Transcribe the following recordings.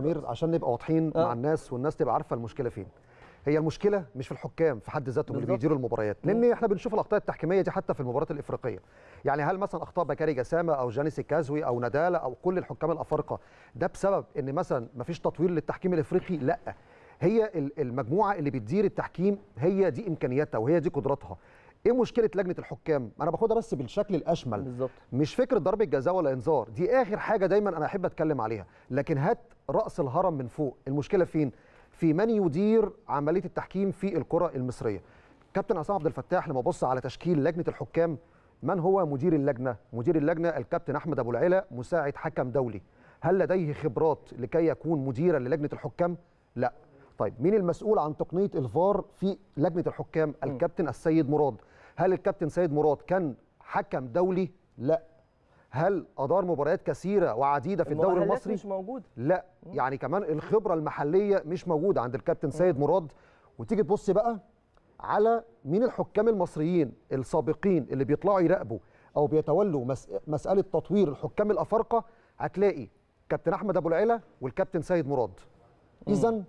سمير عشان نبقى واضحين آه. مع الناس والناس تبقى عارفه المشكله فين هي المشكله مش في الحكام في حد ذاتهم اللي بيديروا المباريات لان احنا بنشوف الاخطاء التحكيميه دي حتى في المباريات الافريقيه يعني هل مثلا اخطاء بكاري جسامه او جانيس كازوي او نداله او كل الحكام الافارقه ده بسبب ان مثلا ما فيش تطوير للتحكيم الافريقي لا هي المجموعه اللي بتدير التحكيم هي دي امكانياتها وهي دي قدراتها ايه مشكله لجنه الحكام انا باخدها بس بالشكل الاشمل بالظبط مش فكره ضربه جزاء ولا انذار دي اخر حاجه دايما انا احب اتكلم عليها لكن هات راس الهرم من فوق المشكله فين في من يدير عمليه التحكيم في الكره المصريه كابتن عصام عبد الفتاح لما بص على تشكيل لجنه الحكام من هو مدير اللجنه مدير اللجنه الكابتن احمد ابو العلا مساعد حكم دولي هل لديه خبرات لكي يكون مديرا للجنه الحكام لا طيب مين المسؤول عن تقنيه الفار في لجنه الحكام الكابتن السيد مراد هل الكابتن سيد مراد كان حكم دولي؟ لا هل ادار مباريات كثيره وعديده في الدوري المصري؟ مش موجود لا يعني كمان الخبره المحليه مش موجوده عند الكابتن سيد مراد وتيجي تبص بقى على مين الحكام المصريين السابقين اللي بيطلعوا يراقبوا او بيتولوا مساله تطوير الحكام الافارقه هتلاقي كابتن احمد ابو العلا والكابتن سيد مراد اذا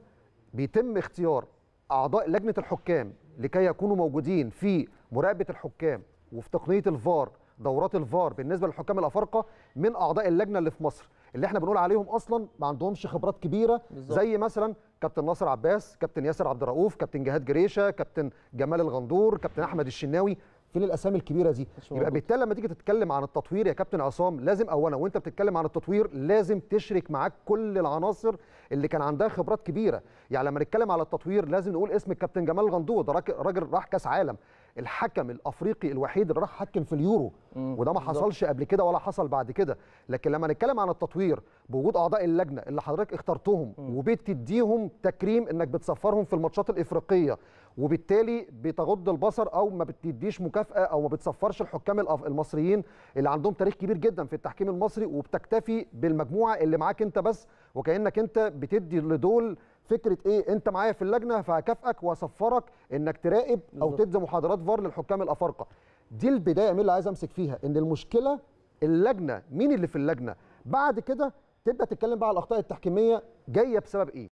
بيتم اختيار اعضاء لجنه الحكام لكي يكونوا موجودين في مراقبه الحكام وفي تقنيه الفار دورات الفار بالنسبه للحكام الافارقه من اعضاء اللجنه اللي في مصر اللي احنا بنقول عليهم اصلا ما عندهمش خبرات كبيره بالزبط. زي مثلا كابتن ناصر عباس كابتن ياسر عبد الرؤوف كابتن جهاد جريشه كابتن جمال الغندور كابتن احمد الشناوي فين الاسامي الكبيره دي يبقى بالتالي لما تيجي تتكلم عن التطوير يا كابتن عصام لازم اولا وانت بتتكلم عن التطوير لازم تشرك معاك كل العناصر اللي كان عندها خبرات كبيره يعني لما نتكلم على التطوير لازم نقول اسم الكابتن جمال الغندور ده راجل راح كاس عالم الحكم الافريقي الوحيد اللي راح حكم في اليورو وده ما حصلش قبل كده ولا حصل بعد كده لكن لما نتكلم عن التطوير بوجود اعضاء اللجنه اللي حضرتك اخترتهم وبتديهم تكريم انك بتسفرهم في الماتشات الافريقيه وبالتالي بتغض البصر او ما بتديش مكافاه او ما بتسفرش الحكام المصريين اللي عندهم تاريخ كبير جدا في التحكيم المصري وبتكتفي بالمجموعه اللي معاك انت بس وكانك انت بتدي لدول فكره ايه انت معايا في اللجنه فهكافئك واصفرك انك تراقب او تدي محاضرات فار للحكام الافارقه دي البدايه من اللي عايز امسك فيها ان المشكله اللجنه مين اللي في اللجنه بعد كده تبدا تتكلم بقى على الاخطاء التحكيميه جايه بسبب ايه